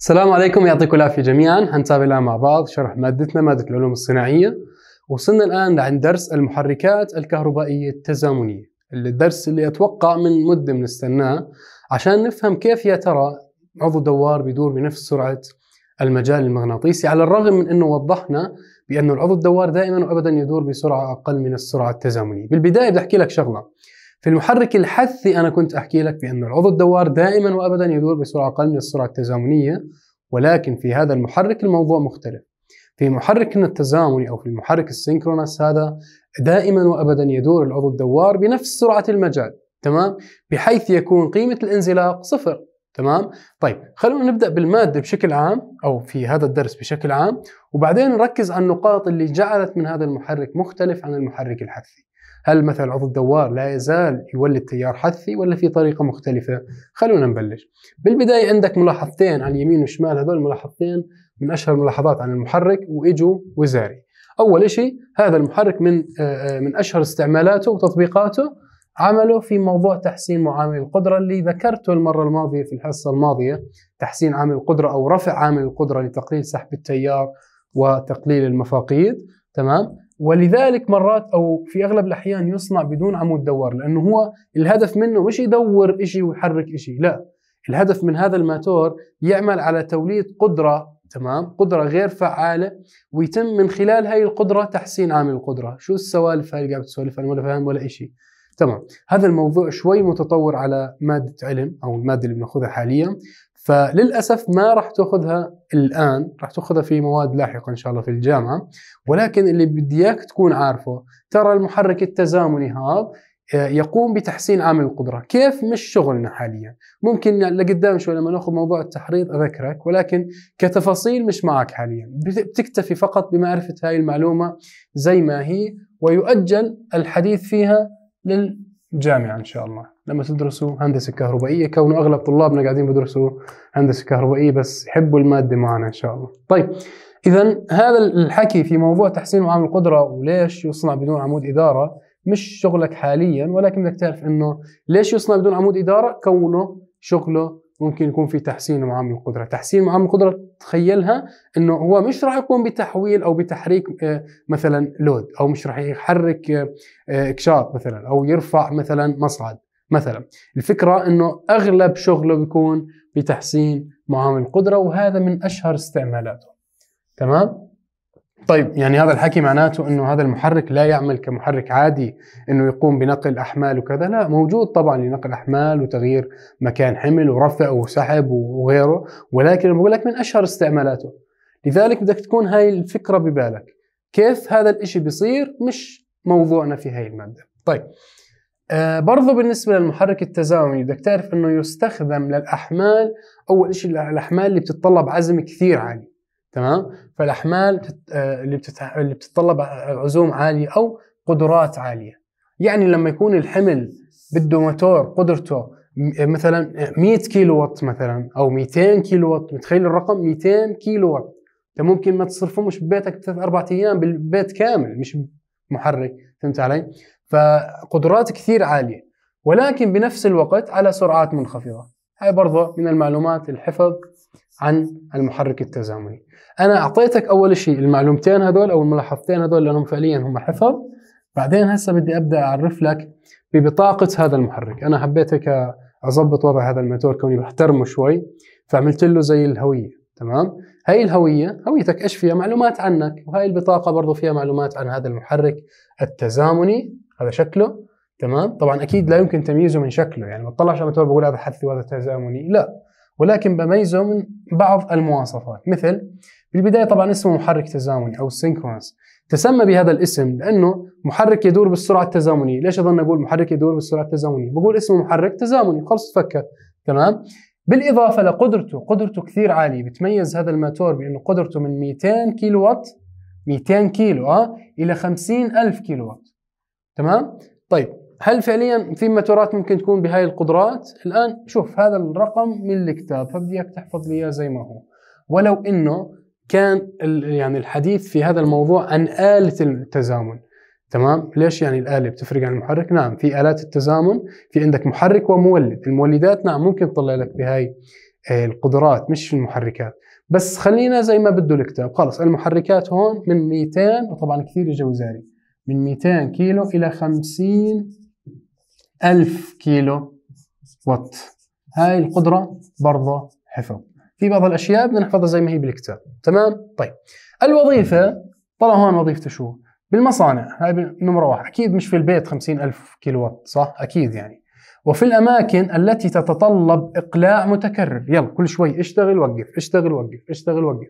السلام عليكم يعطيكم العافيه جميعا حنتابع الان مع بعض شرح مادتنا ماده العلوم الصناعيه وصلنا الان لعند درس المحركات الكهربائيه التزامنيه اللي الدرس اللي اتوقع من مده بنستناه عشان نفهم كيف يا ترى عضو دوار بيدور بنفس سرعه المجال المغناطيسي على الرغم من انه وضحنا بانه العضو الدوار دائما وابدا يدور بسرعه اقل من السرعه التزامنيه بالبدايه بدي احكي لك شغله في المحرك الحثي أنا كنت أحكي لك بأن العضو الدوار دائما وأبدا يدور بسرعة أقل من السرعة التزامنية ولكن في هذا المحرك الموضوع مختلف في محركنا التزامني أو في المحرك السينكرونس هذا دائما وأبدا يدور العضو الدوار بنفس سرعة المجال تمام بحيث يكون قيمة الانزلاق صفر تمام طيب خلونا نبدا بالماده بشكل عام او في هذا الدرس بشكل عام وبعدين نركز على النقاط اللي جعلت من هذا المحرك مختلف عن المحرك الحثي هل مثلا عضو الدوار لا يزال يولد تيار حثي ولا في طريقة مختلفة خلونا نبلش بالبداية عندك ملاحظتين على اليمين والشمال هذول ملاحظتين من أشهر الملاحظات عن المحرك وإجوا وزاري أول شيء هذا المحرك من آه، آه، من أشهر استعمالاته وتطبيقاته عمله في موضوع تحسين معامل القدرة اللي ذكرته المرة الماضية في الحصة الماضية تحسين عامل القدرة أو رفع عامل القدرة لتقليل سحب التيار وتقليل المفاقيد تمام ولذلك مرات او في اغلب الاحيان يصنع بدون عمود دوار لانه هو الهدف منه مش يدور شيء ويحرك شيء لا الهدف من هذا الماتور يعمل على توليد قدره تمام قدره غير فعاله ويتم من خلال هاي القدره تحسين عامل القدره شو السوالف هاي اللي قاعد تسولف انا ولا فاهم ولا شيء تمام هذا الموضوع شوي متطور على ماده علم او الماده اللي بناخذها حاليا فللاسف ما راح تاخذها الان راح تاخذها في مواد لاحقه ان شاء الله في الجامعه ولكن اللي بدي اياك تكون عارفه ترى المحرك التزامني هذا آه، يقوم بتحسين عامل القدرة كيف مش شغلنا حاليا ممكن لقدام شوي لما ناخذ موضوع التحريض أذكرك ولكن كتفاصيل مش معك حاليا بتكتفي فقط بمعرفة هاي المعلومة زي ما هي ويؤجل الحديث فيها للجامعة إن شاء الله لما تدرسوا هندسه كهربائيه كونه اغلب طلابنا قاعدين بدرسوا هندسه كهربائيه بس يحبوا الماده معنا ان شاء الله. طيب اذا هذا الحكي في موضوع تحسين معامل القدره وليش يصنع بدون عمود اداره مش شغلك حاليا ولكن بدك تعرف انه ليش يصنع بدون عمود اداره كونه شغله ممكن يكون في تحسين معامل القدره، تحسين معامل القدره تخيلها انه هو مش راح يقوم بتحويل او بتحريك آه، مثلا لود او مش راح يحرك آه، آه، اكشاط مثلا او يرفع مثلا مصعد مثلا الفكرة أنه أغلب شغله بيكون بتحسين معامل القدرة وهذا من أشهر استعمالاته تمام؟ طيب يعني هذا الحكي معناته انه هذا المحرك لا يعمل كمحرك عادي انه يقوم بنقل احمال وكذا لا موجود طبعا لنقل احمال وتغيير مكان حمل ورفع وسحب وغيره ولكن بقول لك من اشهر استعمالاته لذلك بدك تكون هاي الفكره ببالك كيف هذا الاشي بيصير مش موضوعنا في هاي الماده طيب آه، برضو بالنسبة للمحرك التزاومي بدك تعرف انه يستخدم للأحمال أول شيء الأحمال اللي بتتطلب عزم كثير عالي تمام فالأحمال آه، اللي, بتت... اللي بتتطلب عزوم عالية أو قدرات عالية يعني لما يكون الحمل بده موتور قدرته آه، مثلا 100 كيلو وات مثلا او 200 كيلو وات متخيل الرقم 200 كيلو وات انت ممكن ما تصرفهمش ببيتك ثلاث اربع ايام بالبيت كامل مش محرك فهمت علي؟ فقدرات كثير عالية ولكن بنفس الوقت على سرعات منخفضة هاي برضه من المعلومات الحفظ عن المحرك التزامني أنا أعطيتك أول شيء المعلومتين هذول أو الملاحظتين هذول لأنهم فعليا هم حفظ بعدين هسه بدي أبدأ أعرف لك ببطاقة هذا المحرك أنا حبيت هيك أظبط وضع هذا الموتور كوني بحترمه شوي فعملت له زي الهوية تمام هاي الهوية هويتك إيش فيها معلومات عنك وهاي البطاقة برضو فيها معلومات عن هذا المحرك التزامني هذا شكله تمام طبعا اكيد لا يمكن تمييزه من شكله يعني ما تطلعش على بقول هذا حثي وهذا تزامني لا ولكن بميزه من بعض المواصفات مثل بالبدايه طبعا اسمه محرك تزامني او سينكرونس تسمى بهذا الاسم لانه محرك يدور بالسرعه التزامنيه ليش اظن اقول محرك يدور بالسرعه التزامنيه بقول اسمه محرك تزامني خلص تفكر تمام بالاضافه لقدرته قدرته كثير عاليه بتميز هذا الماتور بانه قدرته من 200 كيلو وات 200 كيلو اه الى 50000 كيلو وات تمام طيب هل فعليا في ماتورات ممكن تكون بهاي القدرات الان شوف هذا الرقم من الكتاب فبدي اياك تحفظ لي اياه زي ما هو ولو انه كان يعني الحديث في هذا الموضوع عن آلة التزامن تمام ليش يعني الآلة بتفرق عن المحرك نعم في آلات التزامن في عندك محرك ومولد المولدات نعم ممكن تطلع لك بهاي آه، القدرات مش المحركات بس خلينا زي ما بده الكتاب خلص المحركات هون من 200 وطبعا كثير اجوا زاري من 200 كيلو إلى 50 ألف كيلو وات هاي القدرة برضه حفظ في بعض الأشياء بنحفظها زي ما هي بالكتاب تمام طيب الوظيفة طلع هون وظيفته شو بالمصانع هاي نمرة واحد أكيد مش في البيت 50 ألف كيلو وات صح أكيد يعني وفي الأماكن التي تتطلب إقلاع متكرر يلا كل شوي اشتغل وقف اشتغل وقف اشتغل وقف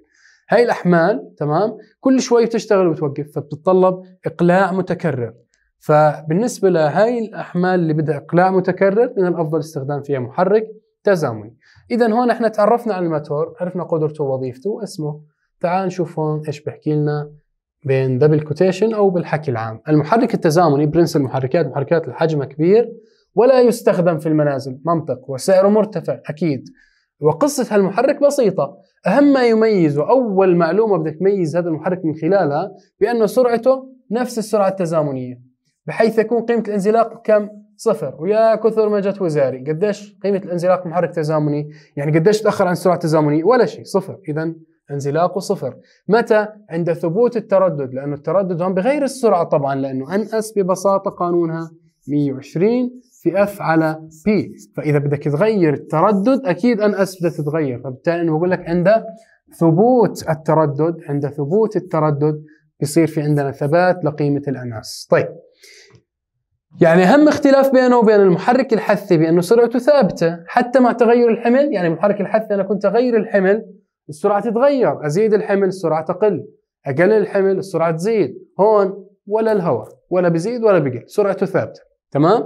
هاي الاحمال تمام كل شوي بتشتغل وتوقف فبتتطلب اقلاع متكرر فبالنسبه لهاي الاحمال اللي بدها اقلاع متكرر من الافضل استخدام فيها محرك تزامني اذا هون احنا تعرفنا على الماتور عرفنا قدرته ووظيفته واسمه تعال نشوف هون ايش بحكي لنا بين دبل كوتيشن او بالحكي العام المحرك التزامني برنس المحركات محركات الحجم كبير ولا يستخدم في المنازل منطق وسعره مرتفع اكيد وقصة هالمحرك بسيطة أهم ما يميزه أول معلومة بدك تميز هذا المحرك من خلالها بأنه سرعته نفس السرعة التزامنية بحيث يكون قيمة الانزلاق كم؟ صفر ويا كثر ما جت وزاري قديش قيمة الانزلاق محرك تزامني يعني قديش تأخر عن السرعة التزامنية ولا شيء صفر إذا انزلاقه صفر متى عند ثبوت التردد لأنه التردد هون بغير السرعة طبعا لأنه ان اس ببساطة قانونها 120 في اف على بي فاذا بدك تغير التردد اكيد ان اس بدها تتغير فبالتالي انا بقول لك عند ثبوت التردد عند ثبوت التردد بصير في عندنا ثبات لقيمه الاناس طيب يعني أهم اختلاف بينه وبين المحرك الحثي بأنه سرعته ثابتة حتى مع تغير الحمل يعني المحرك الحثي أنا كنت أغير الحمل السرعة تتغير أزيد الحمل السرعة تقل أقلل الحمل السرعة تزيد هون ولا الهواء ولا بزيد ولا بقل سرعته ثابتة تمام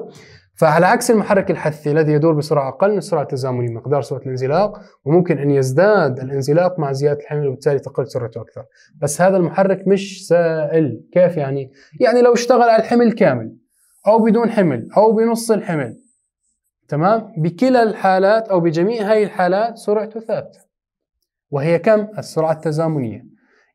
فعلى عكس المحرك الحثي الذي يدور بسرعة أقل من السرعة التزامنية مقدار سرعة الانزلاق وممكن أن يزداد الانزلاق مع زيادة الحمل وبالتالي تقل سرعته أكثر بس هذا المحرك مش سائل كيف يعني؟ يعني لو اشتغل على الحمل كامل أو بدون حمل أو بنص الحمل تمام؟ بكلا الحالات أو بجميع هاي الحالات سرعته ثابتة وهي كم؟ السرعة التزامنية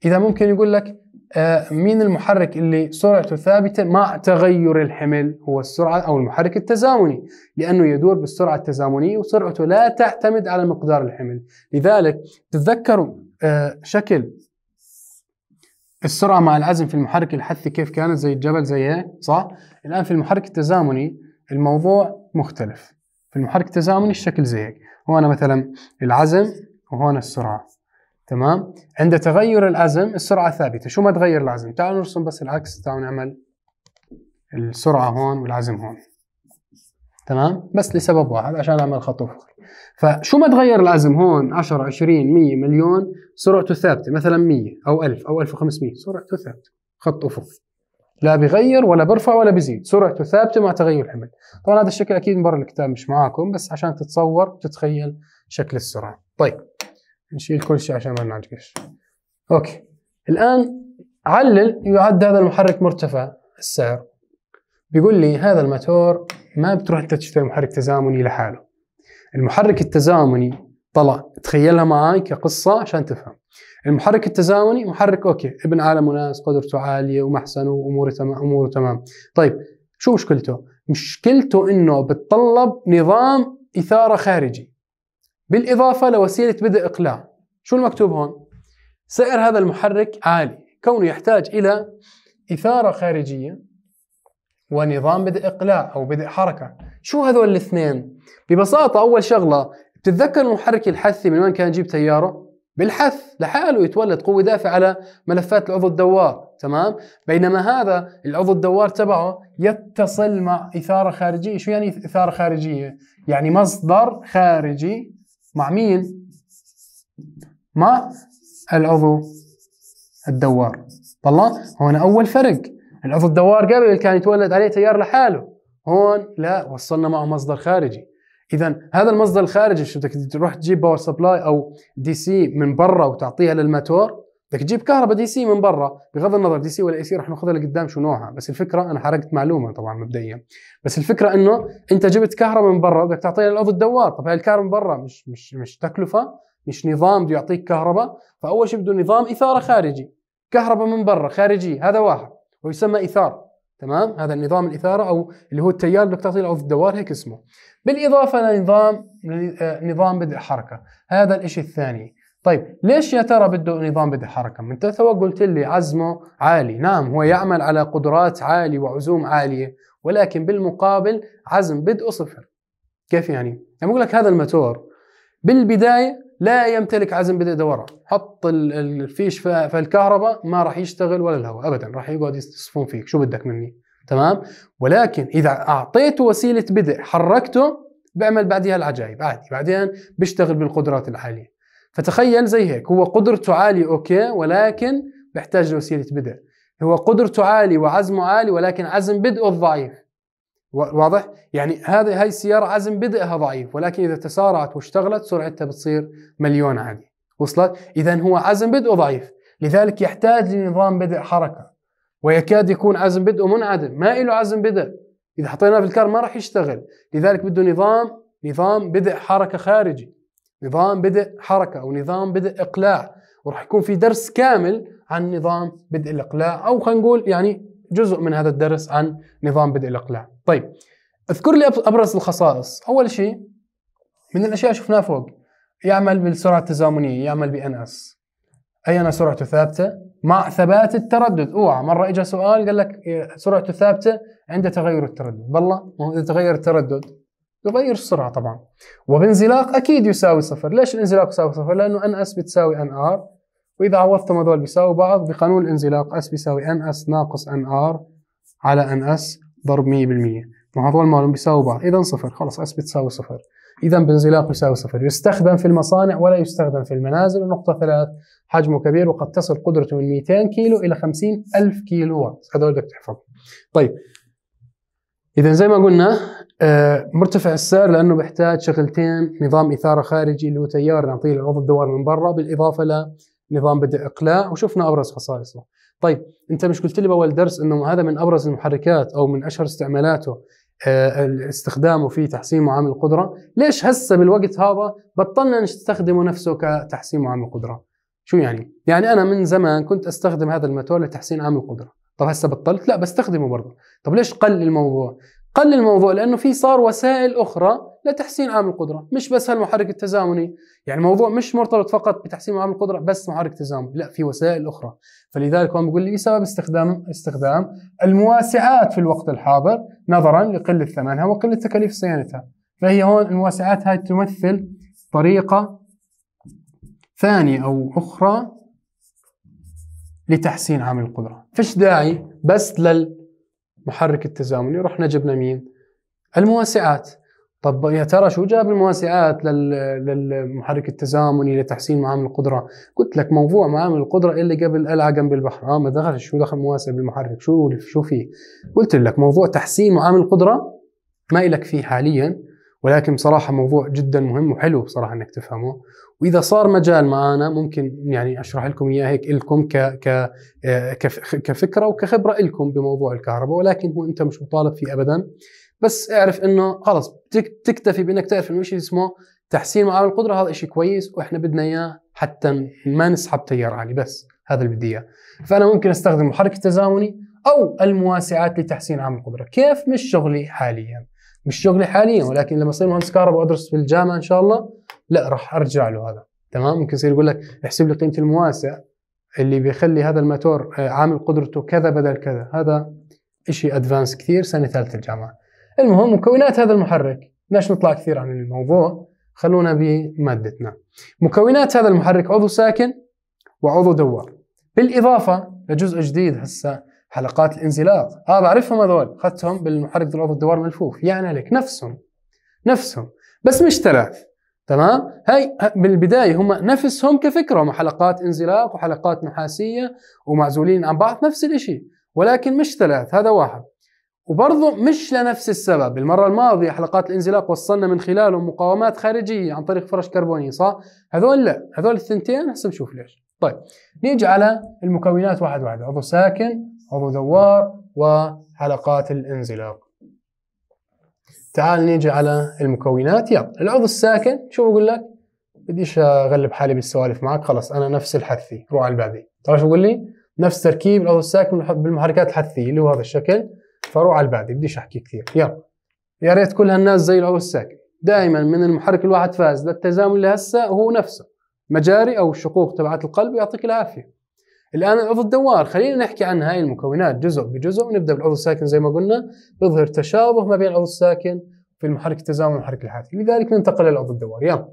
إذا ممكن يقول لك آه، مين المحرك اللي سرعته ثابتة مع تغير الحمل هو السرعة أو المحرك التزامني لأنه يدور بالسرعة التزامنية وسرعته لا تعتمد على مقدار الحمل لذلك تتذكروا آه، شكل السرعة مع العزم في المحرك الحثي كيف كانت زي الجبل زي هيك صح؟ الآن في المحرك التزامني الموضوع مختلف في المحرك التزامني الشكل زي هيك هنا مثلا العزم وهنا السرعة تمام عند تغير الازم السرعه ثابته شو ما تغير العزم تعالوا نرسم بس العكس تعالوا نعمل السرعه هون والعزم هون تمام بس لسبب واحد عشان اعمل خط افقي فشو ما تغير العزم هون 10 20 100 مليون سرعته ثابته مثلا 100 او 1000 او 1500 سرعته ثابته خط افقي لا بغير ولا برفع ولا بزيد سرعته ثابته مع تغير الحمل طبعا هذا الشكل اكيد من برا الكتاب مش معاكم بس عشان تتصور وتتخيل شكل السرعه طيب نشيل كل شيء عشان ما نعجقش اوكي الان علل يعد هذا المحرك مرتفع السعر بيقول لي هذا الماتور ما بتروح انت تشتري محرك تزامني لحاله المحرك التزامني طلع تخيلها معي كقصة عشان تفهم المحرك التزامني محرك اوكي ابن عالم وناس قدرته عالية ومحسن واموره تمام اموره تمام طيب شو مشكلته؟ مشكلته انه بتطلب نظام اثارة خارجي بالاضافة لوسيلة بدء اقلاع شو المكتوب هون؟ سعر هذا المحرك عالي كونه يحتاج إلى إثارة خارجية ونظام بدء إقلاع أو بدء حركة شو هذول الاثنين؟ ببساطة أول شغلة بتتذكر المحرك الحثي من وين كان يجيب تياره؟ بالحث لحاله يتولد قوة دافع على ملفات العضو الدوار تمام؟ بينما هذا العضو الدوار تبعه يتصل مع إثارة خارجية شو يعني إثارة خارجية؟ يعني مصدر خارجي مع مين؟ مع العضو الدوار طلع هون اول فرق العضو الدوار قبل كان يتولد عليه تيار لحاله هون لا وصلنا معه مصدر خارجي اذا هذا المصدر الخارجي شو بدك تروح تجيب باور سبلاي او دي سي من برا وتعطيها للماتور بدك تجيب كهرباء دي سي من برا بغض النظر دي سي ولا اي سي رح ناخذها لقدام شو نوعها بس الفكره انا حرقت معلومه طبعا مبدئيا بس الفكره انه انت جبت كهرباء من برا بدك تعطيها للعضو الدوار طب هاي الكهرباء من برا مش مش مش تكلفه مش نظام بده يعطيك كهرباء فاول شيء بده نظام اثاره خارجي كهرباء من برا خارجي هذا واحد ويسمى اثار تمام هذا النظام الاثاره او اللي هو التيار الاقتصادي او الدوار هيك اسمه بالاضافه لنظام نظام بدء حركه هذا الشيء الثاني طيب ليش يا ترى بده نظام بدء حركة؟ من تو قلت لي عزمه عالي نعم هو يعمل على قدرات عالية وعزوم عالية ولكن بالمقابل عزم بدء صفر كيف يعني؟ يعني بقول لك هذا الماتور بالبداية لا يمتلك عزم بدء دوران حط الفيش في الكهرباء ما راح يشتغل ولا الهواء ابدا راح يقعد يصفون فيك شو بدك مني تمام ولكن اذا اعطيته وسيله بدء حركته بيعمل بعديها العجائب عادي بعدين بيشتغل بالقدرات العاليه فتخيل زي هيك هو قدرته عاليه اوكي ولكن بيحتاج لوسيله بدء هو قدرته عالي وعزمه عالي ولكن عزم بدءه الضعيف واضح؟ يعني هذه هاي السيارة عزم بدئها ضعيف ولكن إذا تسارعت واشتغلت سرعتها بتصير مليون عادي وصلت؟ إذا هو عزم بدء ضعيف لذلك يحتاج لنظام بدء حركة ويكاد يكون عزم بدء منعدم ما له عزم بدء إذا حطيناه في الكار ما راح يشتغل لذلك بده نظام نظام بدء حركة خارجي نظام بدء حركة أو نظام بدء إقلاع وراح يكون في درس كامل عن نظام بدء الإقلاع أو خلينا نقول يعني جزء من هذا الدرس عن نظام بدء الإقلاع طيب اذكر لي ابرز الخصائص اول شيء من الاشياء شفناها فوق يعمل بالسرعه التزامنيه يعمل بان اس اي انا سرعته ثابته مع ثبات التردد اوعى مره اجى سؤال قال لك إيه، سرعته ثابته عند تغير التردد بالله ما هو اذا تغير التردد يغير السرعه طبعا وبانزلاق اكيد يساوي صفر ليش الانزلاق يساوي صفر لانه ان اس بتساوي ان ار واذا عوضتهم هذول بيساوي بعض بقانون الانزلاق اس بيساوي ان اس ناقص ان ار على ان اس ضرب 100% مع هذول مالهم بعض اذا صفر خلص اس بتساوي صفر اذا بانزلاق يساوي صفر يستخدم في المصانع ولا يستخدم في المنازل النقطه ثلاث حجمه كبير وقد تصل قدرته من 200 كيلو الى 50 الف كيلو وات هذول بدك تحفظهم طيب اذا زي ما قلنا آه، مرتفع السعر لانه بيحتاج شغلتين نظام اثاره خارجي اللي هو تيار نعطيه العروض الدوار من برا بالاضافه لنظام بدء اقلاع وشفنا ابرز خصائصه طيب انت مش قلت لي باول درس انه هذا من ابرز المحركات او من اشهر استعمالاته آه، استخدامه في تحسين معامل القدره ليش هسه بالوقت هذا بطلنا نستخدمه نفسه كتحسين معامل القدره شو يعني يعني انا من زمان كنت استخدم هذا الماتور لتحسين عامل القدره طب هسه بطلت لا بستخدمه برضه طب ليش قل الموضوع قل الموضوع لانه في صار وسائل اخرى لتحسين عامل القدره مش بس هالمحرك التزامني يعني الموضوع مش مرتبط فقط بتحسين عامل القدره بس محرك تزامني لا في وسائل اخرى فلذلك هو بيقول لي سبب استخدام استخدام المواسعات في الوقت الحاضر نظرا لقله ثمنها وقله تكاليف صيانتها فهي هون المواسعات هاي تمثل طريقه ثانيه او اخرى لتحسين عامل القدره فش داعي بس للمحرك التزامني رحنا جبنا مين المواسعات طب يا ترى شو جاب المواسعات للمحرك التزامني لتحسين معامل القدره؟ قلت لك موضوع معامل القدره اللي قبل قلعه جنب البحر، اه ما دخل شو دخل مواسع بالمحرك؟ شو شو فيه؟ قلت لك موضوع تحسين معامل القدره ما إلك فيه حاليا ولكن بصراحة موضوع جدا مهم وحلو بصراحة انك تفهمه واذا صار مجال معانا ممكن يعني اشرح لكم اياه هيك الكم ك ك كفكره وكخبره الكم بموضوع الكهرباء ولكن هو انت مش مطالب فيه ابدا بس اعرف انه خلص تكتفي بانك تعرف انه شيء اسمه تحسين معامل القدره هذا شيء كويس واحنا بدنا اياه حتى ما نسحب تيار عالي بس هذا اللي بدي اياه فانا ممكن استخدم محرك التزامني او المواسعات لتحسين عامل القدره كيف مش شغلي حاليا مش شغلي حاليا ولكن لما اصير مهندس كهرباء وادرس في الجامعه ان شاء الله لا راح ارجع له هذا تمام ممكن يصير يقول لك احسب لي قيمه المواسع اللي بيخلي هذا الماتور آه، عامل قدرته كذا بدل كذا هذا شيء ادفانس كثير سنه ثالثه الجامعه المهم مكونات هذا المحرك ليش نطلع كثير عن الموضوع خلونا بمادتنا مكونات هذا المحرك عضو ساكن وعضو دوار بالإضافة لجزء جديد هسه حلقات الانزلاق اه بعرفهم هذول اخذتهم بالمحرك العضو الدوار ملفوف يعني لك نفسهم نفسهم بس مش ثلاث تمام هاي بالبدايه هم نفسهم كفكره هم حلقات انزلاق وحلقات نحاسيه ومعزولين عن بعض نفس الشيء ولكن مش ثلاث هذا واحد وبرضه مش لنفس السبب المرة الماضية حلقات الانزلاق وصلنا من خلالهم مقاومات خارجية عن طريق فرش كربوني صح؟ هذول لا هذول الثنتين هسه بنشوف ليش طيب نيجي على المكونات واحد واحد عضو ساكن عضو دوار وحلقات الانزلاق تعال نيجي على المكونات يلا العضو الساكن شو بقول لك بديش اغلب حالي بالسوالف معك خلص انا نفس الحثي روح على البعدين ترى شو بقول لي نفس تركيب العضو الساكن بالمحركات الحثية اللي هو هذا الشكل فروح على البعد بديش احكي كثير يلا يا ريت كل هالناس زي العوز الساكن دائما من المحرك الواحد فاز للتزامن لهسه هو نفسه مجاري او الشقوق تبعت القلب يعطيك العافيه الان العضو الدوار خلينا نحكي عن هاي المكونات جزء بجزء ونبدا بالعضو الساكن زي ما قلنا بيظهر تشابه ما بين العضو الساكن في المحرك التزامن والمحرك الحافي لذلك ننتقل للعضو الدوار يلا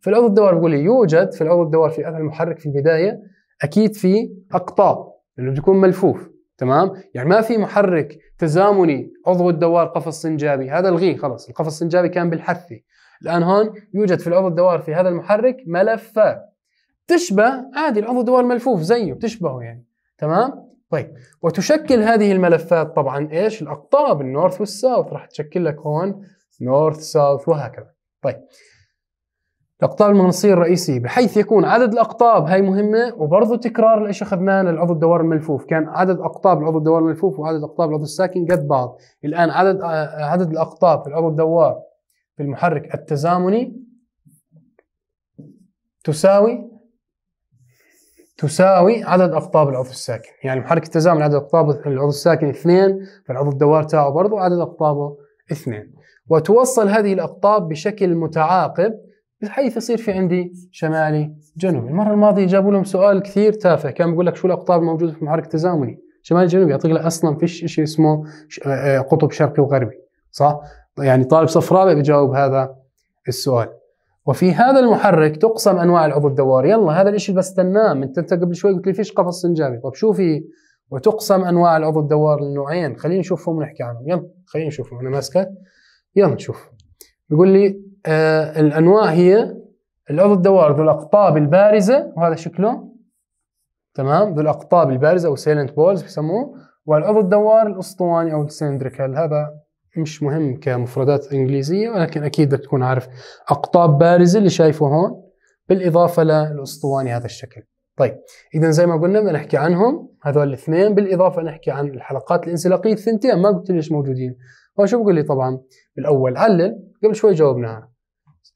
في العضو الدوار بقول لي يوجد في العضو الدوار في اثر المحرك في البدايه اكيد في اقطاب لانه بده يكون ملفوف تمام يعني ما في محرك تزامني عضو الدوار قفص سنجابي هذا الغيه خلص القفص السنجابي كان بالحثي الان هون يوجد في العضو الدوار في هذا المحرك ملفات. تشبه عادي العضو الدوار ملفوف زيه بتشبهه يعني تمام طيب وتشكل هذه الملفات طبعا ايش الاقطاب النورث والساوث راح تشكل لك هون نورث ساوث وهكذا طيب الأقطاب المغناطيسية الرئيسية بحيث يكون عدد الأقطاب هاي مهمة وبرضه تكرار الأشي أخذناه للعضو الدوار الملفوف كان عدد أقطاب العضو الدوار الملفوف وعدد أقطاب العضو الساكن قد بعض الآن عدد آه، آه، عدد الأقطاب في العضو الدوار في المحرك التزامني تساوي تساوي عدد اقطاب العضو الساكن، يعني المحرك التزامني عدد اقطاب العضو الساكن اثنين فالعضو الدوار تاعه برضه عدد اقطابه اثنين، وتوصل هذه الاقطاب بشكل متعاقب بحيث يصير في عندي شمالي جنوبي المره الماضيه جابوا لهم سؤال كثير تافه كان بيقول لك شو الاقطاب الموجوده في محرك التزامني شمالي جنوبي يعطيك له اصلا فيش شيء اسمه آه، آه، قطب شرقي وغربي صح يعني طالب صف رابع بيجاوب هذا السؤال وفي هذا المحرك تقسم انواع العضو الدواري يلا هذا الشيء بستناه انت انت قبل شوي قلت لي فيش قفص سنجابي طب شو في وتقسم انواع العضو الدوار لنوعين خلينا نشوفهم ونحكي عنهم يلا خلينا نشوفهم انا ماسكه يلا نشوف يقول لي آه الانواع هي العضو الدوار ذو الاقطاب البارزه وهذا شكله تمام ذو الاقطاب البارزه او سيلنت بولز بيسموه والعضو الدوار الاسطواني او السلندريكال هذا مش مهم كمفردات انجليزيه ولكن اكيد بدك تكون عارف اقطاب بارزه اللي شايفه هون بالاضافه للاسطواني هذا الشكل طيب اذا زي ما قلنا بدنا نحكي عنهم هذول الاثنين بالاضافه نحكي عن الحلقات الانزلاقيه الثنتين ما قلت ليش موجودين هو شو بقول لي طبعا بالاول علل قبل شوي جاوبناها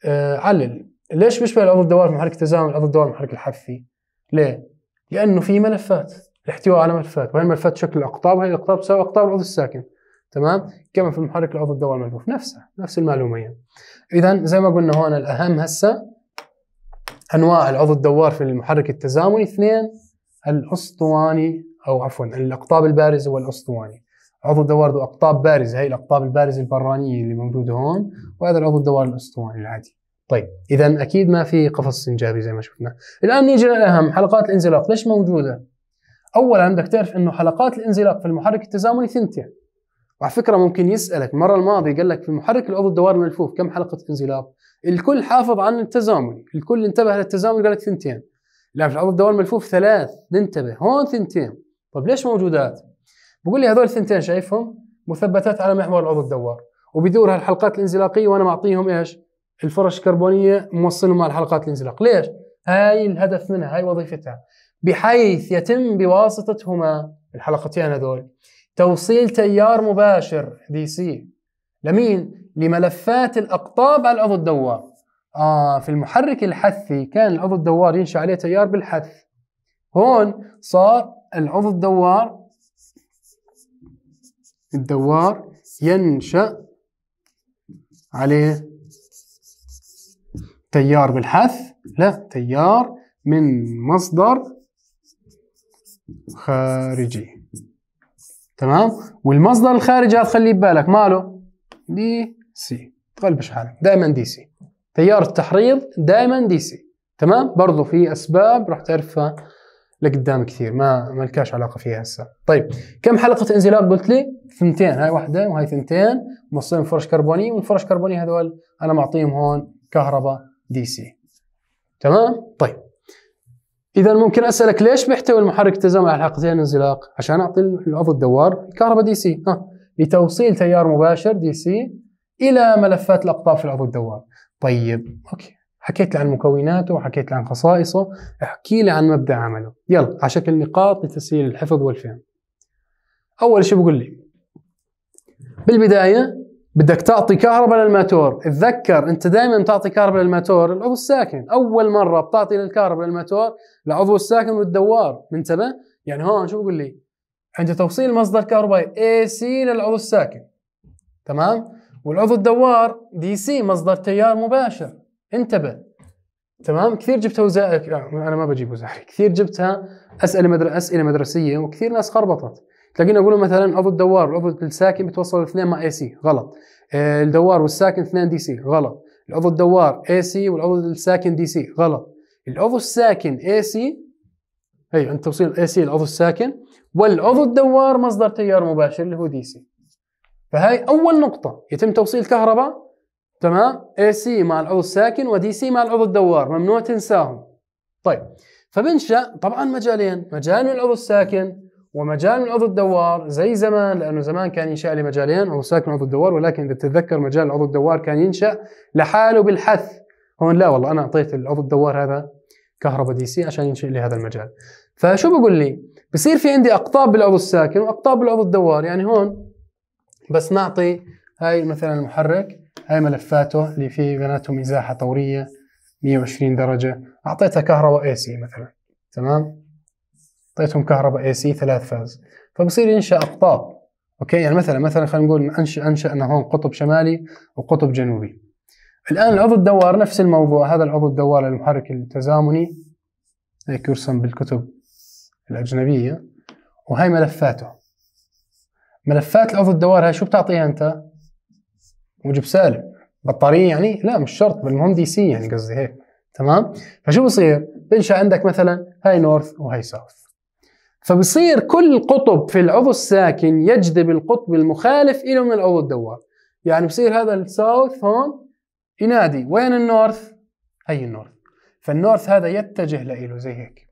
آه علل ليش بيشبه العضو الدوار في محرك التزامن العضو الدوار في محرك الحفي؟ ليه؟ لانه في ملفات الاحتواء على ملفات وهي الملفات شكل اقطاب وهي الاقطاب تساوي اقطاب العضو الساكن تمام كما في المحرك العضو الدوار الملفوف نفسه نفس المعلومه يعني. اذا زي ما قلنا هون الاهم هسه انواع العضو الدوار في المحرك التزامني اثنين الاسطواني او عفوا الاقطاب البارز والاسطواني عضو الدوار ذو اقطاب بارزه هي الاقطاب البارزه البرانيه اللي موجوده هون وهذا العضو الدوار الاسطواني العادي طيب اذا اكيد ما في قفص سنجابي زي ما شفنا الان نيجي للاهم حلقات الانزلاق ليش موجوده اولا بدك تعرف انه حلقات الانزلاق في المحرك التزامني ثنتين وعلى فكره ممكن يسالك المره الماضيه قال لك في محرك العضو الدوار الملفوف كم حلقه انزلاق الكل حافظ عن التزامن الكل انتبه للتزامن قال لك ثنتين لا في العضو الدوار الملفوف ثلاث ننتبه هون ثنتين طيب ليش موجودات بقول لي هذول الثنتين شايفهم مثبتات على محور العضو الدوار وبدور هالحلقات الانزلاقيه وانا معطيهم ايش؟ الفرش الكربونيه موصلهم على الحلقات الانزلاق، ليش؟ هاي الهدف منها هاي وظيفتها بحيث يتم بواسطتهما الحلقتين هذول توصيل تيار مباشر دي سي لمين؟ لملفات الاقطاب على العضو الدوار. آه في المحرك الحثي كان العضو الدوار ينشا عليه تيار بالحث. هون صار العضو الدوار الدوار ينشأ عليه تيار بالحث لا تيار من مصدر خارجي تمام والمصدر الخارجي هذا خليه ببالك ماله دي سي تقلبش حالك دائما دي سي تيار التحريض دائما دي سي تمام برضو في اسباب راح تعرفها لقدام كثير ما ما لكاش علاقه فيها هسه طيب كم حلقه انزلاق قلت لي ثنتين هاي واحده وهاي ثنتين موصلين فرش كربوني والفرش كربوني هذول انا معطيهم هون كهرباء دي سي تمام طيب اذا ممكن اسالك ليش بيحتوي المحرك التزامن على حلقتين انزلاق عشان اعطي العضو الدوار كهرباء دي سي ها لتوصيل تيار مباشر دي سي الى ملفات الاقطاب في العضو الدوار طيب اوكي حكيت لي عن مكوناته وحكيت لي عن خصائصه احكي لي عن مبدا عمله يلا على شكل نقاط لتسهيل الحفظ والفهم اول شيء بقول لي بالبدايه بدك تعطي كهرباء للماتور اتذكر انت دائما بتعطي كهرباء للماتور العضو الساكن اول مره بتعطي للكهرباء للماتور العضو الساكن والدوار منتبه يعني هون شو بقول لي عند توصيل مصدر كهربائي AC للعضو الساكن تمام والعضو الدوار دي سي مصدر تيار مباشر انتبه تمام كثير جبت وزائك انا ما بجيب وزاري كثير جبتها اسئله مدر... اسئله مدرسيه وكثير ناس خربطت تلاقينا اقول مثلا عضو الدوار والعضو الساكن بتوصل الاثنين مع اي سي غلط آه، الدوار والساكن اثنين دي سي غلط العضو الدوار اي سي والعضو الساكن دي سي غلط العضو الساكن اي أيوة، سي هي عند توصيل اي سي العضو الساكن والعضو الدوار مصدر تيار مباشر اللي هو دي سي فهي اول نقطه يتم توصيل كهرباء تمام اي سي مع العضو الساكن ودي سي مع العضو الدوار ممنوع تنساهم طيب فبنشا طبعا مجالين مجال من العضو الساكن ومجال من العضو الدوار زي زمان لانه زمان كان ينشا لي مجالين عضو ساكن وعضو الدوار ولكن اذا بتتذكر مجال العضو الدوار كان ينشا لحاله بالحث هون لا والله انا اعطيت العضو الدوار هذا كهرباء دي سي عشان ينشئ لي هذا المجال فشو بقول لي بصير في عندي اقطاب بالعضو الساكن واقطاب بالعضو الدوار يعني هون بس نعطي هاي مثلا المحرك هاي ملفاته اللي في بيناتهم مساحه طوريه 120 درجه اعطيتها كهرباء اي سي مثلا تمام اعطيتهم كهرباء اي سي ثلاث فاز فبصير ينشا اقطاب اوكي يعني مثلا مثلا خلينا نقول انشا انشانا هون قطب شمالي وقطب جنوبي الان العضو الدوار نفس الموضوع هذا العضو الدوار للمحرك التزامني هيك يرسم بالكتب الاجنبيه وهي ملفاته ملفات العضو الدوار هاي شو بتعطيها انت سالب بطاريه يعني لا مش شرط بالمهم دي سي يعني قصدي هيك تمام فشو بصير بنشا عندك مثلا هاي نورث وهاي ساوث فبصير كل قطب في العضو الساكن يجذب القطب المخالف له من العضو الدوار يعني بصير هذا الساوث هون ينادي وين النورث هي النورث فالنورث هذا يتجه لإله زي هيك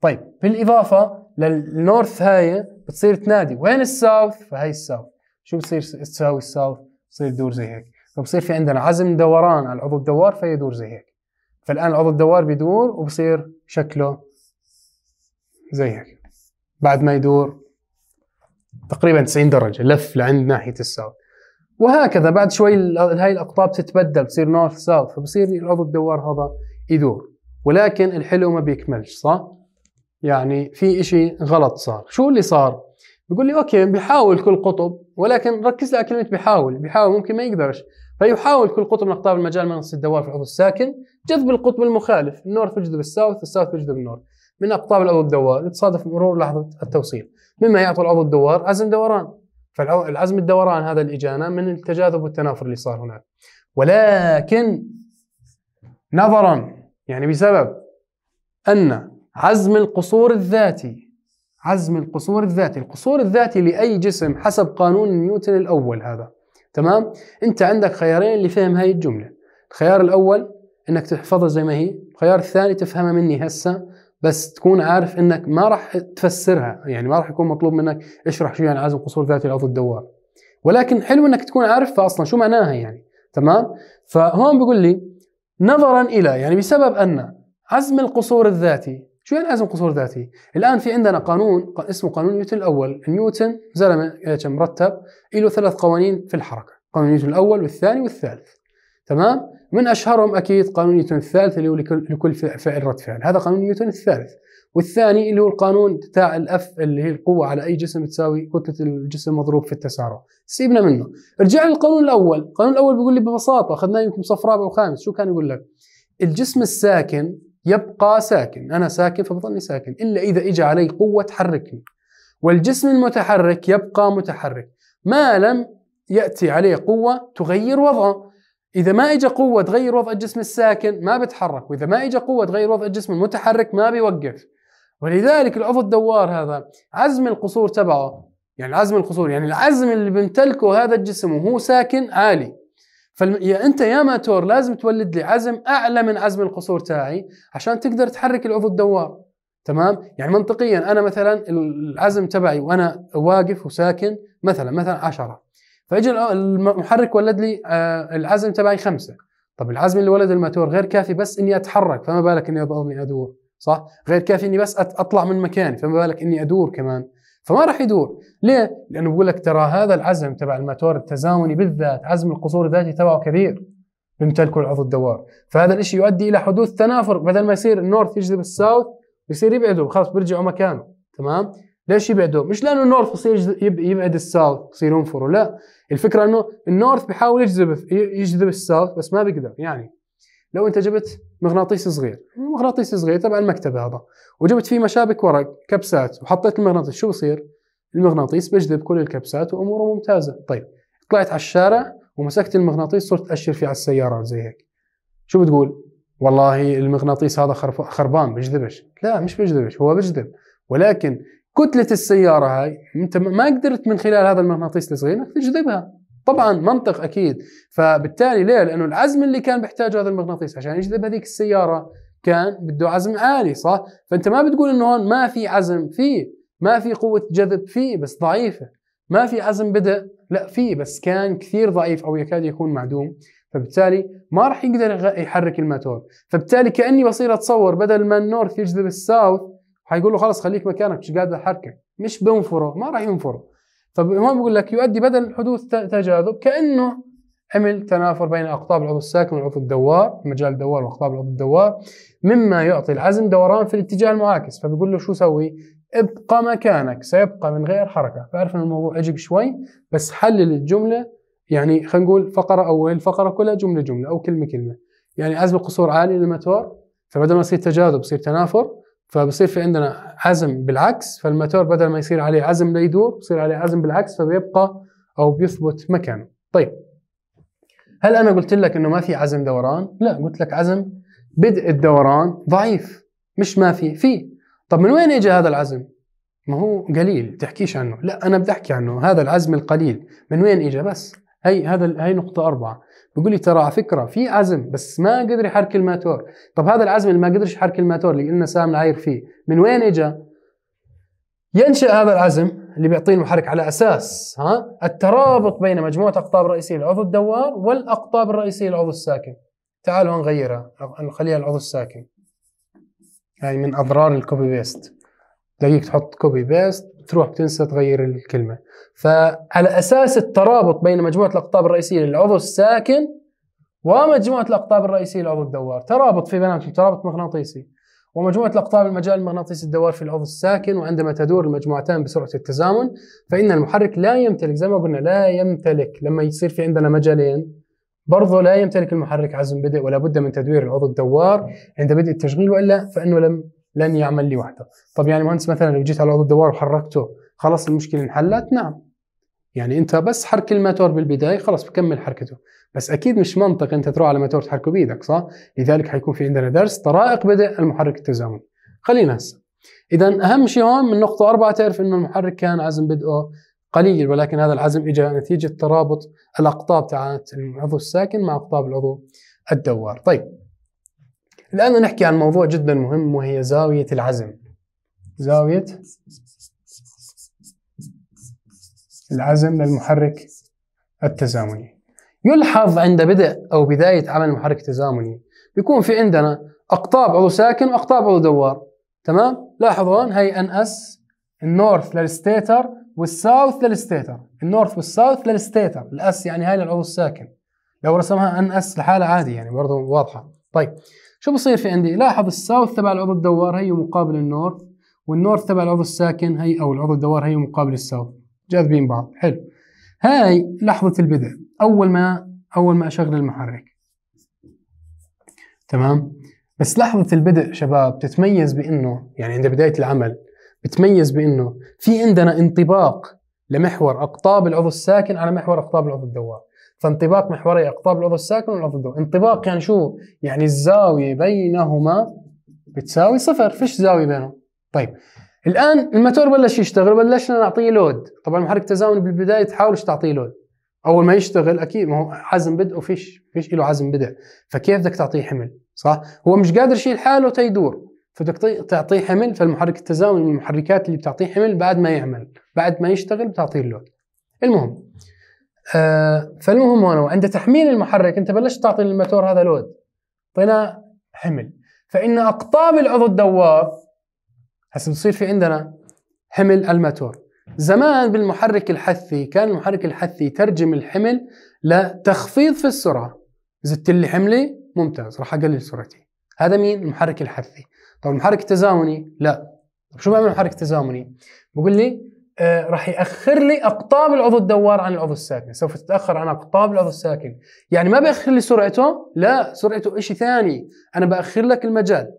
طيب بالإضافة للنورث هاي بتصير تنادي وين الساوث فهي الساوث شو بصير تساوي الساوث بصير يدور زي هيك فبصير في عندنا عزم دوران على العضو الدوار فيدور زي هيك فالان العضو الدوار بيدور وبصير شكله زي هيك بعد ما يدور تقريبا 90 درجه لف لعند ناحيه الساوث وهكذا بعد شوي هاي الاقطاب تتبدل بتصير نورث ساوث فبصير العضو الدوار هذا يدور ولكن الحلو ما بيكملش صح؟ يعني في إشي غلط صار شو اللي صار؟ بيقول لي اوكي بحاول كل قطب ولكن ركز على كلمه بيحاول بيحاول ممكن ما يقدرش فيحاول كل قطب من اقطاب المجال من منص الدوار في العضو الساكن جذب القطب المخالف النورث يجذب الساوث الساوث يجذب النورث من اقطاب العضو الدوار يتصادف مرور لحظه التوصيل مما يعطي العضو الدوار عزم دوران فالعزم الدوران هذا اللي اجانا من التجاذب والتنافر اللي صار هناك ولكن نظرا يعني بسبب ان عزم القصور الذاتي عزم القصور الذاتي القصور الذاتي لأي جسم حسب قانون نيوتن الأول هذا تمام أنت عندك خيارين لفهم هاي الجملة الخيار الأول أنك تحفظها زي ما هي الخيار الثاني تفهمها مني هسه بس تكون عارف أنك ما راح تفسرها يعني ما راح يكون مطلوب منك اشرح شو يعني عزم قصور ذاتي لأرض الدوار ولكن حلو أنك تكون عارفها أصلا شو معناها يعني تمام فهون بيقول لي نظرا إلى يعني بسبب أن عزم القصور الذاتي شو يعني لازم قصور ذاتي؟ الان في عندنا قانون اسمه قانون نيوتن الاول، نيوتن زلمه مرتب له ثلاث قوانين في الحركه، قانون نيوتن الاول والثاني والثالث. تمام؟ من اشهرهم اكيد قانون نيوتن الثالث اللي هو لكل فعل رد فعل، هذا قانون نيوتن الثالث. والثاني اللي هو القانون بتاع الاف اللي هي القوه على اي جسم تساوي كتله الجسم مضروب في التسارع، سيبنا منه. ارجع للقانون الاول، القانون الاول بيقول لي ببساطه اخذناه يمكن صف رابع وخامس، شو كان يقول لك؟ الجسم الساكن يبقى ساكن أنا ساكن فبظلني ساكن إلا إذا إجى علي قوة تحركني والجسم المتحرك يبقى متحرك ما لم يأتي عليه قوة تغير وضعه إذا ما إجى قوة تغير وضع الجسم الساكن ما بتحرك وإذا ما إجى قوة تغير وضع الجسم المتحرك ما بيوقف ولذلك العضو الدوار هذا عزم القصور تبعه يعني عزم القصور يعني العزم اللي بيمتلكه هذا الجسم وهو ساكن عالي فانت يا ماتور لازم تولد لي عزم اعلى من عزم القصور تاعي عشان تقدر تحرك العضو الدوار تمام يعني منطقيا انا مثلا العزم تبعي وانا واقف وساكن مثلا مثلا عشرة فاجى المحرك ولد لي آه، العزم تبعي خمسة طب العزم اللي ولد الماتور غير كافي بس اني اتحرك فما بالك اني اضلني ادور صح غير كافي اني بس اطلع من مكاني فما بالك اني ادور كمان فما راح يدور ليه؟ لانه بقول لك ترى هذا العزم تبع الماتور التزامني بالذات عزم القصور الذاتي تبعه كبير بيمتلكه العضو الدوار فهذا الشيء يؤدي الى حدوث تنافر بدل ما يصير النورث يجذب الساوث بصير يبعدوا خلص بيرجعوا مكانه تمام ليش يبعدوا مش لانه النورث بصير يبعد الساوث بصير ينفروا لا الفكره انه النورث بحاول يجذب يجذب الساوث بس ما بيقدر يعني لو انت جبت مغناطيس صغير مغناطيس صغير تبع المكتبه هذا وجبت فيه مشابك ورق كبسات وحطيت المغناطيس شو بصير المغناطيس بجذب كل الكبسات واموره ممتازه طيب طلعت على الشارع ومسكت المغناطيس صرت اشر فيه على السياره زي هيك شو بتقول والله المغناطيس هذا خربان بجذبش لا مش بجذبش هو بجذب ولكن كتله السياره هاي انت ما قدرت من خلال هذا المغناطيس الصغير انك تجذبها طبعا منطق اكيد فبالتالي ليه لانه العزم اللي كان بيحتاجه هذا المغناطيس عشان يجذب هذيك السياره كان بده عزم عالي صح فانت ما بتقول انه هون ما في عزم فيه ما في قوه جذب فيه بس ضعيفه ما في عزم بدا لا في بس كان كثير ضعيف او يكاد يكون معدوم فبالتالي ما راح يقدر يحرك الماتور فبالتالي كاني بصير اتصور بدل ما النورث يجذب الساوث حيقول له خلص خليك مكانك مش قادر احركك مش بنفره ما راح ينفره طب الإمام بقول لك يؤدي بدل حدوث تجاذب كأنه عمل تنافر بين أقطاب العضو الساكن والعضو الدوار مجال الدوار وأقطاب العضو الدوار مما يعطي العزم دوران في الاتجاه المعاكس فبيقول له شو سوي ابقى مكانك سيبقى من غير حركة بعرف أن الموضوع عجب شوي بس حلل الجملة يعني خلينا نقول فقرة أول فقرة كلها جملة جملة أو كلمة كلمة يعني عزم القصور عالي للموتور فبدل ما يصير تجاذب يصير تنافر فبصير في عندنا عزم بالعكس فالماتور بدل ما يصير عليه عزم لا يدور يصير عليه عزم بالعكس فبيبقى او بيثبت مكانه طيب هل انا قلت لك انه ما في عزم دوران لا قلت لك عزم بدء الدوران ضعيف مش ما في في طب من وين اجى هذا العزم ما هو قليل تحكيش عنه لا انا بدي احكي عنه هذا العزم القليل من وين اجى بس هي هذا هي نقطة أربعة بيقول لي ترى على فكرة في عزم بس ما قدر يحرك الماتور طب هذا العزم اللي ما قدرش يحرك الماتور اللي قلنا سام العاير فيه من وين إجا؟ ينشأ هذا العزم اللي بيعطيه المحرك على أساس ها الترابط بين مجموعة أقطاب رئيسية للعضو الدوار والأقطاب الرئيسية للعضو الساكن تعالوا نغيرها نخليها العضو الساكن هاي يعني من أضرار الكوبي بيست تلاقيك تحط كوبي بيست تروح بتنسى تغير الكلمه فعلى اساس الترابط بين مجموعه الاقطاب الرئيسيه للعضو الساكن ومجموعه الاقطاب الرئيسيه للعضو الدوار ترابط في بيناتهم ترابط مغناطيسي ومجموعة الأقطاب المجال المغناطيسي الدوار في العضو الساكن وعندما تدور المجموعتان بسرعة التزامن فإن المحرك لا يمتلك زي ما قلنا لا يمتلك لما يصير في عندنا مجالين برضه لا يمتلك المحرك عزم بدء ولا بد من تدوير العضو الدوار عند بدء التشغيل والا فانه لم لن يعمل لوحده طب يعني مهندس مثلا لو جيت على العضو الدوار وحركته خلاص المشكله انحلت نعم يعني انت بس حرك الماتور بالبدايه خلاص بكمل حركته بس اكيد مش منطق انت تروح على ماتور تحركه بايدك صح لذلك حيكون في عندنا درس طرائق بدء المحرك التزامني خلينا هسه اذا اهم شيء هون من نقطه أربعة تعرف انه المحرك كان عزم بدءه قليل ولكن هذا العزم اجى نتيجه ترابط الاقطاب تاعت العضو الساكن مع اقطاب العضو الدوار طيب الآن نحكي عن موضوع جدا مهم وهي زاوية العزم زاوية العزم للمحرك التزامني يلحظ عند بدء أو بداية عمل المحرك التزامني بيكون في عندنا أقطاب عضو ساكن وأقطاب عضو دوار تمام لاحظوا هون هي ان اس النورث للستيتر والساوث للستيتر النورث والساوث للستيتر الاس يعني هاي للعضو الساكن لو رسمها ان اس لحالها عادي يعني برضه واضحه طيب شو بصير في عندي لاحظ الساوث تبع العضو الدوار هي مقابل النورث والنورث تبع العضو الساكن هي او العضو الدوار هي مقابل الساوث جاذبين بعض حلو هاي لحظة البدء اول ما اول ما اشغل المحرك تمام بس لحظة البدء شباب تتميز بانه يعني عند بداية العمل بتميز بانه في عندنا انطباق لمحور اقطاب العضو الساكن على محور اقطاب العضو الدوار فانطباق محوري اقطاب العضو الساكن والعضو الدوري انطباق يعني شو يعني الزاويه بينهما بتساوي صفر فيش زاويه بينهم طيب الان الماتور بلش يشتغل بلشنا نعطيه لود طبعا محرك تزامن بالبدايه تحاولش تعطيه لود اول ما يشتغل اكيد ما هو حزم بدء وفيش فيش له عزم بدء فكيف بدك تعطيه حمل صح هو مش قادر يشيل حاله تيدور فبدك تعطيه حمل فالمحرك التزامن من المحركات اللي بتعطيه حمل بعد ما يعمل بعد ما يشتغل بتعطيه اللود المهم آه فالمهم هون عند تحميل المحرك انت بلشت تعطي للماتور هذا لود اعطيناه حمل فان اقطاب العضو الدواب هسه بصير في عندنا حمل الماتور زمان بالمحرك الحثي كان المحرك الحثي يترجم الحمل لتخفيض في السرعه زدت لي حملي ممتاز راح اقلل سرعتي هذا مين المحرك الحثي طب المحرك التزامني لا طب شو بعمل محرك تزامني بقول لي آه، راح ياخر لي اقطاب العضو الدوار عن العضو الساكن سوف تتاخر عن اقطاب العضو الساكن يعني ما باخر لي سرعته لا سرعته شيء ثاني انا باخر لك المجال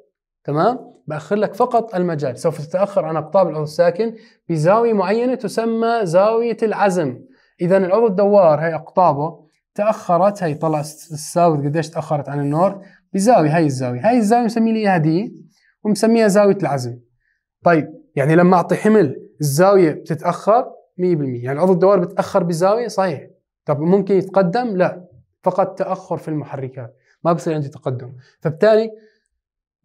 تمام باخر لك فقط المجال سوف تتاخر عن اقطاب العضو الساكن بزاويه معينه تسمى زاويه العزم اذا العضو الدوار هي اقطابه تاخرت هي طلع الساوث قديش تاخرت عن النورث بزاويه هي الزاويه هي الزاويه مسمي لي اياها دي ومسميها زاويه العزم طيب يعني لما اعطي حمل الزاويه بتتاخر 100% يعني العضو الدوار بتاخر بزاويه صحيح طب ممكن يتقدم لا فقط تاخر في المحركات ما بصير عندي تقدم فبالتالي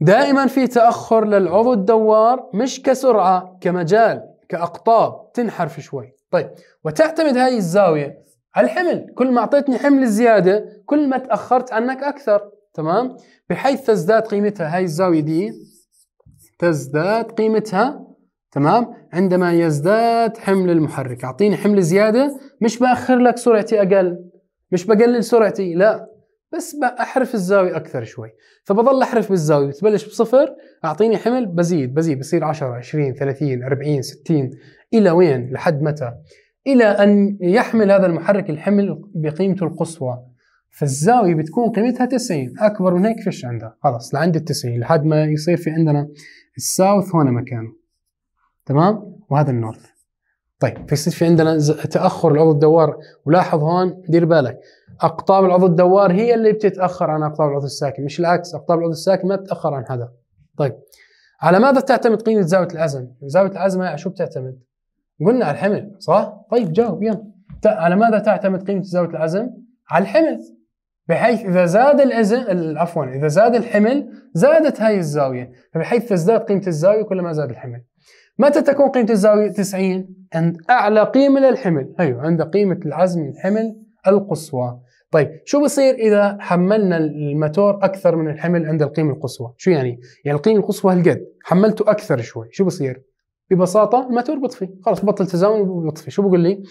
دائما في تاخر للعضو الدوار مش كسرعه كمجال كاقطاب تنحرف شوي طيب وتعتمد هاي الزاويه على الحمل كل ما اعطيتني حمل زياده كل ما تاخرت عنك اكثر تمام بحيث تزداد قيمتها هاي الزاويه دي تزداد قيمتها تمام عندما يزداد حمل المحرك اعطيني حمل زياده مش باخر لك سرعتي اقل مش بقلل سرعتي لا بس بحرف الزاويه اكثر شوي فبضل احرف بالزاويه بتبلش بصفر اعطيني حمل بزيد بزيد بصير 10 20 30 40 60 الى وين لحد متى الى ان يحمل هذا المحرك الحمل بقيمته القصوى فالزاويه بتكون قيمتها 90 اكبر من هيك فيش عندها خلاص لعند ال 90 لحد ما يصير في عندنا الساوث هون مكانه تمام وهذا النورث طيب فيصير في عندنا تاخر العضو الدوار ولاحظ هون دير بالك اقطاب العضو الدوار هي اللي بتتاخر عن اقطاب العضو الساكن مش العكس اقطاب العضو الساكن ما بتتاخر عن هذا طيب على ماذا تعتمد قيمه زاويه العزم زاويه العزم على شو بتعتمد قلنا على الحمل صح طيب جاوب يلا على ماذا تعتمد قيمه زاويه العزم على الحمل بحيث اذا زاد العزم عفوا اذا زاد الحمل زادت هاي الزاويه فبحيث تزداد قيمه الزاويه كلما زاد الحمل متى تكون قيمة الزاوية 90 عند أعلى قيمة للحمل هيو أيوة، عند قيمة العزم الحمل القصوى طيب شو بصير إذا حملنا الماتور أكثر من الحمل عند القيمة القصوى شو يعني؟ يعني القيمة القصوى هالقد حملته أكثر شوي شو بصير؟ ببساطة الماتور بطفي خلاص بطل تزاوم وبطفي شو بقول لي؟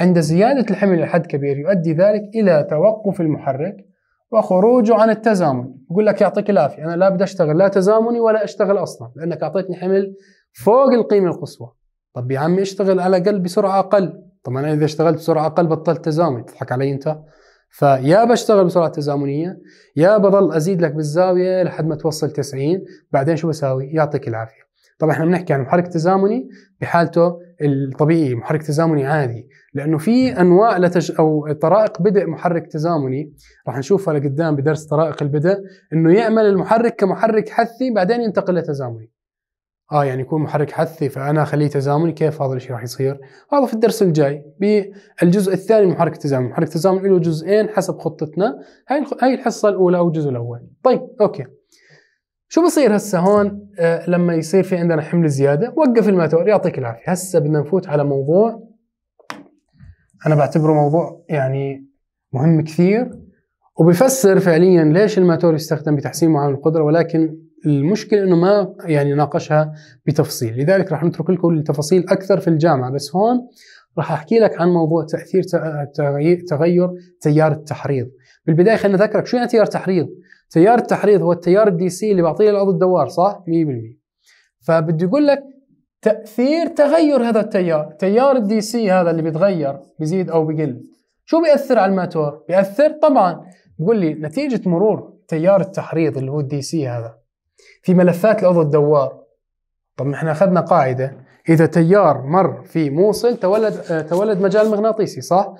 عند زيادة الحمل إلى حد كبير يؤدي ذلك إلى توقف المحرك وخروجه عن التزامن بقول لك يعطيك العافية أنا لا بدي أشتغل لا تزامني ولا أشتغل أصلا لأنك أعطيتني حمل فوق القيمه القصوى طب يا عمي اشتغل على الاقل بسرعه اقل طبعا انا اذا اشتغلت بسرعه اقل بطلت تزامن تضحك علي انت فيا بشتغل بسرعه تزامنيه يا بضل ازيد لك بالزاويه لحد ما توصل 90 بعدين شو بساوي يعطيك العافيه طبعا احنا بنحكي عن محرك تزامني بحالته الطبيعي محرك تزامني عادي لانه في انواع لتج او طرائق بدء محرك تزامني راح نشوفها لقدام بدرس طرائق البدء انه يعمل المحرك كمحرك حثي بعدين ينتقل لتزامني اه يعني يكون محرك حثي فانا اخليه تزامن كيف هذا الشيء راح يصير؟ هذا في الدرس الجاي بالجزء الثاني من محرك التزامن، محرك التزامن له جزئين حسب خطتنا، هاي هاي الحصه الاولى او الجزء الاول. طيب اوكي. شو بصير هسه هون آه لما يصير في عندنا حمل زياده؟ وقف الماتور يعطيك العافيه، هسه بدنا نفوت على موضوع انا بعتبره موضوع يعني مهم كثير وبفسر فعليا ليش الماتور يستخدم بتحسين معامل القدره ولكن المشكله انه ما يعني ناقشها بتفصيل لذلك راح نترك لكم التفاصيل اكثر في الجامعه بس هون راح احكي لك عن موضوع تاثير تغير تيار التحريض بالبدايه خلينا نذكرك شو يعني تيار تحريض تيار التحريض هو التيار الدي سي اللي بيعطيه الارض الدوار صح 100% فبدي اقول لك تاثير تغير هذا التيار تيار الدي سي هذا اللي بيتغير بيزيد او بقل شو بياثر على الماتور بياثر طبعا بقول لي نتيجه مرور تيار التحريض اللي هو الدي سي هذا في ملفات العضو الدوار طب احنا اخذنا قاعده اذا تيار مر في موصل تولد آه، تولد مجال مغناطيسي صح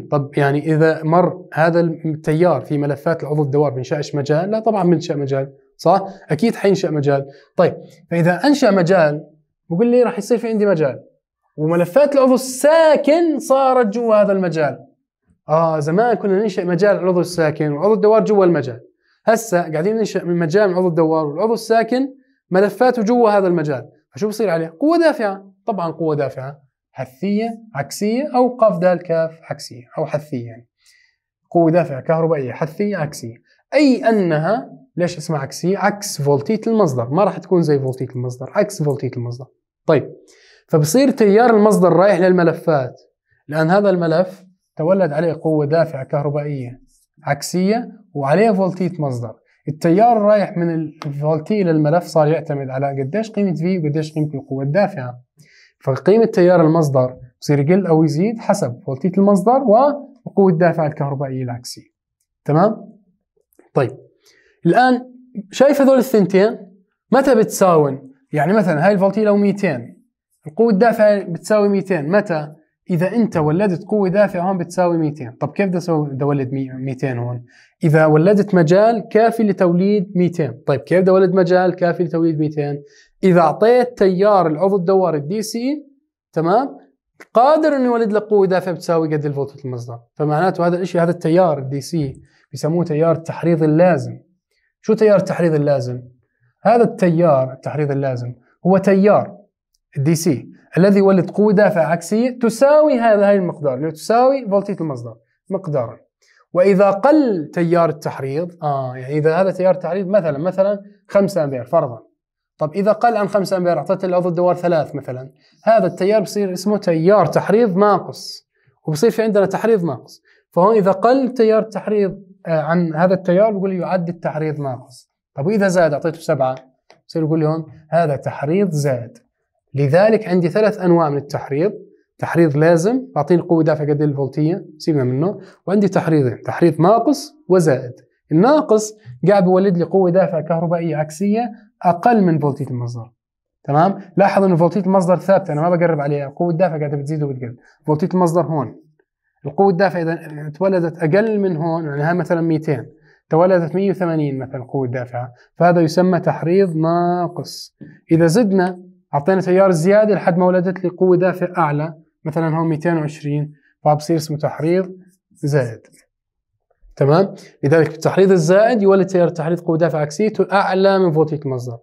100% طب يعني اذا مر هذا التيار في ملفات العضو الدوار بنشأش مجال لا طبعا بنشأ مجال صح اكيد حينشأ مجال طيب فاذا انشأ مجال بقول لي راح يصير في عندي مجال وملفات العضو الساكن صارت جوا هذا المجال اه زمان كنا ننشئ مجال العضو الساكن وعضو الدوار جوا المجال هسه قاعدين ننشا من مجال العضو الدوار والعضو الساكن ملفاته جوا هذا المجال فشو بصير عليه؟ قوه دافعه طبعا قوه دافعه حثيه عكسيه او قاف دال كاف عكسيه او حثيه يعني قوه دافعه كهربائيه حثيه عكسيه اي انها ليش اسمها عكسيه؟ عكس فولتيت المصدر ما راح تكون زي فولتيت المصدر عكس فولتيت المصدر طيب فبصير تيار المصدر رايح للملفات لان هذا الملف تولد عليه قوه دافعه كهربائيه عكسيه وعليه فولتيت مصدر التيار رايح من الفولتي الى الملف صار يعتمد على قديش قيمه في وقديش قيمه القوه الدافعه فقيمه تيار المصدر بصير يقل او يزيد حسب فولتيه المصدر والقوه الدافعه الكهربائيه العكسيه تمام طيب الان شايف هذول الثنتين متى بتساون يعني مثلا هاي الفولتيه لو 200 القوه الدافعه بتساوي 200 متى اذا انت ولدت قوه دافعه هون بتساوي 200 طب كيف بدي اسوي بدي اولد 200 هون اذا ولدت مجال كافي لتوليد 200 طيب كيف بدي اولد مجال كافي لتوليد 200 اذا اعطيت تيار العضو الدوار الدي سي تمام قادر انه يولد لك قوه دافعه بتساوي قد الفولت المصدر فمعناته هذا الشيء هذا التيار الدي سي بيسموه تيار التحريض اللازم شو تيار التحريض اللازم هذا التيار التحريض اللازم هو تيار الدي سي الذي يولد قوة دافعة عكسية تساوي هذا هاي المقدار اللي تساوي فولتية المصدر مقدارا وإذا قل تيار التحريض آه يعني إذا هذا تيار التحريض مثلا مثلا 5 أمبير فرضا طب إذا قل عن 5 أمبير أعطيت الأرض الدوار ثلاث مثلا هذا التيار بصير اسمه تيار تحريض ناقص وبصير في عندنا تحريض ناقص فهون إذا قل تيار التحريض آه، عن هذا التيار بقول لي يعد التحريض ناقص طب وإذا زاد أعطيته سبعة بصير يقول لي هون هذا تحريض زاد لذلك عندي ثلاث انواع من التحريض تحريض لازم بعطيني قوه دافعه قد الفولتيه إيه سيبنا منه وعندي تحريضين تحريض ناقص وزائد الناقص قاعد بيولد لي قوه دافعه كهربائيه عكسيه اقل من فولتيه المصدر تمام لاحظ ان فولتيه المصدر ثابته انا ما بقرب عليها قوه الدافع قاعده بتزيد وبتقل فولتيه المصدر هون القوه الدافع اذا تولدت اقل من هون يعني ها مثلا 200 تولدت 180 مثلا قوة دافعة فهذا يسمى تحريض ناقص إذا زدنا اعطينا تيار زياده لحد ما ولدت لي قوه دافع اعلى مثلا هون 220 فبصير اسمه تحريض زائد تمام لذلك بالتحريض الزائد يولد تيار التحريض قوه دافع عكسيته اعلى من فولتيه المصدر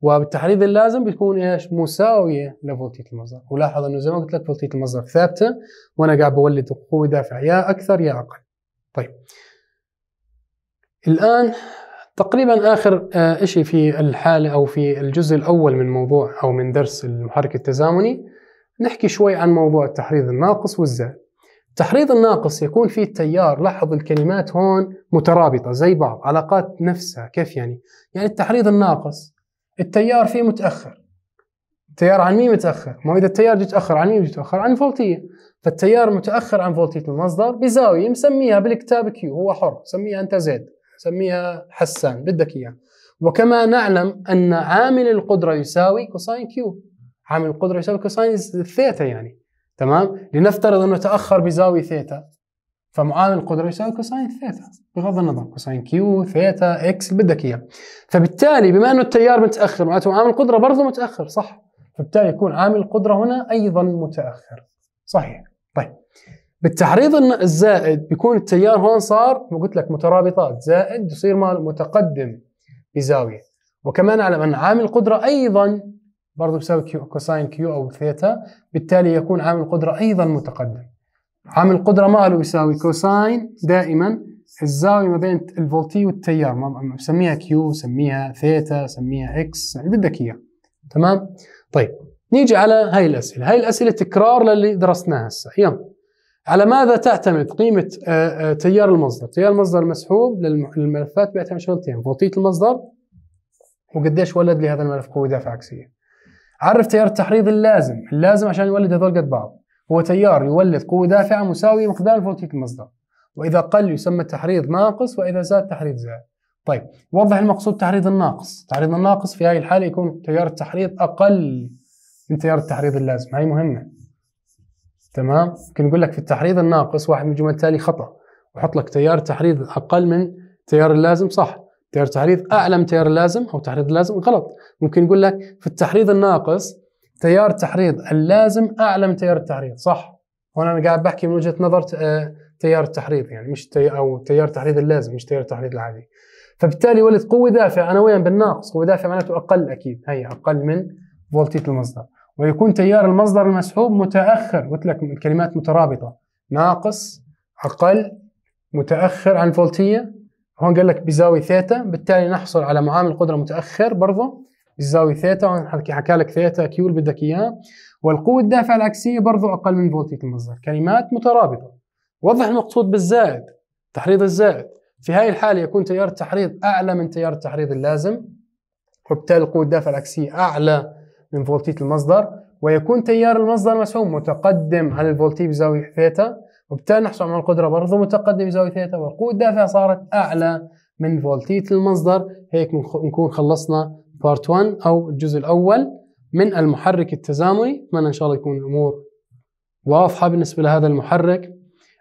وبالتحريض اللازم بتكون ايش مساويه لفولتيه المصدر ولاحظ انه زي ما قلت لك فولتيه المصدر ثابته وانا قاعد بولد قوه دافع يا اكثر يا اقل طيب الان تقريبا اخر آه، شيء في الحاله او في الجزء الاول من موضوع او من درس المحرك التزامني نحكي شوي عن موضوع التحريض الناقص والزائد. التحريض الناقص يكون فيه التيار لاحظ الكلمات هون مترابطه زي بعض علاقات نفسها كيف يعني؟ يعني التحريض الناقص التيار فيه متاخر. التيار عن مين متاخر؟ ما اذا التيار جيت تاخر عن مين جيت تاخر؟ عن فولتيه فالتيار متاخر عن فولتيه المصدر بزاويه مسميها بالكتاب كيو هو حر سميها انت زد. سميها حسان بدك اياه وكما نعلم ان عامل القدره يساوي كوساين كيو عامل القدره يساوي كوساين ثيتا يعني تمام لنفترض انه تاخر بزاويه ثيتا فمعامل القدره يساوي كوساين ثيتا بغض النظر كوساين كيو ثيتا اكس اللي بدك اياه فبالتالي بما انه التيار متاخر معناته عامل القدره برضه متاخر صح فبالتالي يكون عامل القدره هنا ايضا متاخر صحيح طيب بالتعريض الزائد بيكون التيار هون صار قلت لك مترابطات زائد يصير مال متقدم بزاويه وكما نعلم ان عامل القدره ايضا برضه بيساوي كيو كوساين كيو او ثيتا بالتالي يكون عامل القدره ايضا متقدم عامل القدره ماله يساوي كوساين دائما الزاويه ما بين الفولتي والتيار بسميها كيو سميها ثيتا سميها اكس اللي يعني بدك اياه تمام طيب نيجي على هاي الاسئله هاي الاسئله تكرار للي درسناها هسه يلا على ماذا تعتمد قيمة آه، آه، تيار المصدر؟ تيار المصدر المسحوب للملفات بيعتمد شغلتين فولتية المصدر وقديش ولد لهذا الملف قوة دافعة عكسية. عرف تيار التحريض اللازم، اللازم عشان يولد هذول قد بعض هو تيار يولد قوة دافعة مساوية مقدار فولتية المصدر. وإذا قل يسمى التحريض ناقص وإذا زاد تحريض زائد. طيب وضح المقصود تحريض الناقص، تحريض الناقص في هذه الحالة يكون تيار التحريض أقل من تيار التحريض اللازم، هاي مهمة. تمام ممكن يقول لك في التحريض الناقص واحد من الجمل التالي خطا وحط لك تيار تحريض اقل من تيار اللازم صح تيار تحريض اعلى من تيار اللازم او تحريض اللازم غلط ممكن يقول لك في التحريض الناقص تيار تحريض اللازم اعلى من تيار التحريض صح هون انا قاعد بحكي من وجهه نظر آه، تيار التحريض يعني مش تي... او تيار تحريض اللازم مش تيار التحريض العادي فبالتالي ولد قوه دافع انا وين بالناقص قوه دافع معناته اقل اكيد هي اقل من فولتيت المصدر ويكون تيار المصدر المسحوب متأخر قلت لك الكلمات مترابطة ناقص أقل متأخر عن الفولتية هون قال لك بزاوية ثيتا بالتالي نحصل على معامل قدرة متأخر برضه بزاوية ثيتا حكى لك ثيتا كيو اللي بدك إياه والقوة الدافعة العكسية برضه أقل من فولتية المصدر كلمات مترابطة وضح المقصود بالزائد تحريض الزائد في هاي الحالة يكون تيار التحريض أعلى من تيار التحريض اللازم وبالتالي القوة الدافعة العكسية أعلى من فولتية المصدر ويكون تيار المصدر مسموم متقدم على الفولتي بزاوية ثيتا وبالتالي نحصل على القدرة برضه متقدم بزاوية ثيتا والقوة الدافعة صارت أعلى من فولتية المصدر هيك نكون خلصنا بارت 1 أو الجزء الأول من المحرك التزامني أتمنى إن شاء الله يكون الأمور واضحة بالنسبة لهذا المحرك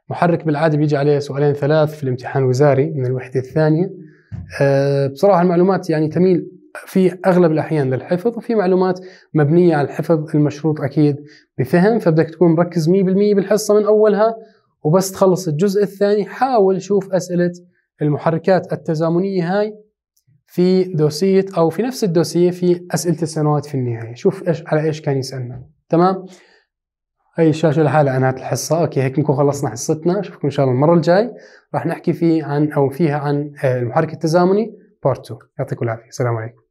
محرك بالعادة بيجي عليه سؤالين ثلاث في الامتحان الوزاري من الوحدة الثانية أه بصراحة المعلومات يعني تميل في اغلب الاحيان للحفظ وفي معلومات مبنيه على الحفظ المشروط اكيد بفهم فبدك تكون مركز 100% بالحصه من اولها وبس تخلص الجزء الثاني حاول شوف اسئله المحركات التزامنيه هاي في دوسيه او في نفس الدوسيه في اسئله السنوات في النهايه شوف ايش على ايش كان يسالنا تمام هي الشاشه لحالها انهت الحصه اوكي هيك نكون خلصنا حصتنا اشوفكم ان شاء الله المره الجاي راح نحكي فيه عن او فيها عن آه، المحرك التزامني بارت 2 يعطيكم العافيه السلام عليكم